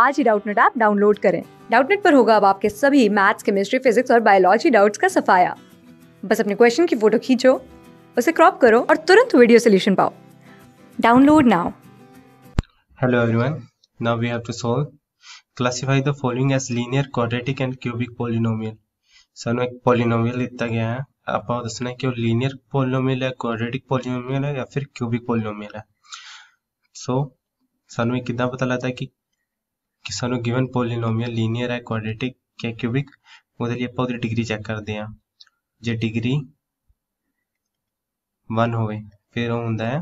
आज ही Doubtnut app download करें डाउटनेट पर होगा अब आपके सभी मैथ्स केमिस्ट्री फिजिक्स और बायोलॉजी डाउट्स का सफाया बस अपने क्वेश्चन की फोटो खींचो उसे क्रॉप करो और तुरंत वीडियो सोल्यूशन पाओ download now hello everyone now we have to solve classify the following as linear quadratic and cubic polynomial sir एक पॉलिनोमियल लिखता गया है आपको दसना ਹੈ ਕਿ ਉਹ ਲੀਨੀਅਰ ਪੋਲੀਨੋਮੀਅਲ ਹੈ ਕੁਆਡ੍ਰੈਟਿਕ ਪੋਲੀਨੋਮੀਅਲ ਹੈ ਜਾਂ ਫਿਰ ਕਿਊਬਿਕ ਪੋਲੀਨੋਮੀਅਲ ਹੈ सो ਸਾਨੂੰ ਇਹ ਕਿਦਾਂ पता लगता है कि ਕਿ ਸਾਨੂੰ ਗਿਵਨ ਪੋਲੀਨੋਮੀਅਲ ਲੀਨੀਅਰ ਹੈ ਕੁਆਡ੍ਰੈਟਿਕ ਕਿ ਕਿਊਬਿਕ ਉਹਦੇ ਲਈ ਆਪਾਂ ਉਹਦੀ ਡਿਗਰੀ ਚੈੱਕ ਕਰਦੇ ਹਾਂ ਜੇ ਡਿਗਰੀ 1 ਹੋਵੇ ਫਿਰ ਉਹ ਹੁੰਦਾ ਹੈ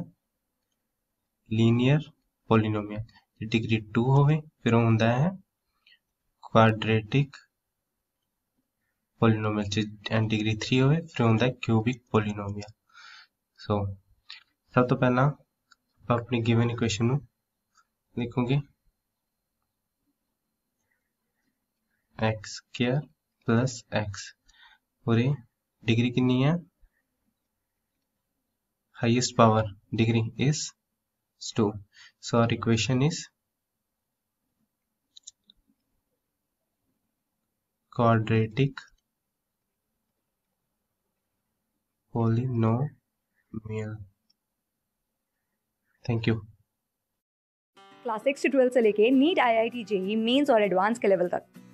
ਲੀਨੀਅਰ ਪੋਲੀਨੋਮੀਅਲ ਜੇ ਡਿਗਰੀ 2 ਹੋਵੇ ਫਿਰ ਉਹ ਹੁੰਦਾ ਹੈ ਕੁਆਡ੍ਰੈਟਿਕ ਪੋਲੀਨੋਮੀਅਲ ਜੇ ਡਿਗਰੀ 3 ਹੋਵੇ ਫਿਰ ਉਹ ਹੁੰਦਾ ਹੈ ਕਿਊਬਿਕ ਪੋਲੀਨੋਮੀਅਲ ਸੋ ਸਭ ਤੋਂ ਪਹਿਲਾਂ ਆਪਾਂ ਆਪਣੀ ਗਿਵਨ ਇਕੁਏਸ਼ਨ ਨੂੰ ਲਿਖੋਗੇ एक्स स्क्र प्लस एक्स और ये डिग्री कितनी है highest power degree is two so our equation is quadratic polynomial thank you class six से ट्वेल्थ से लेके NEET IIT I T JEE mains और एडवांस के लेवल तक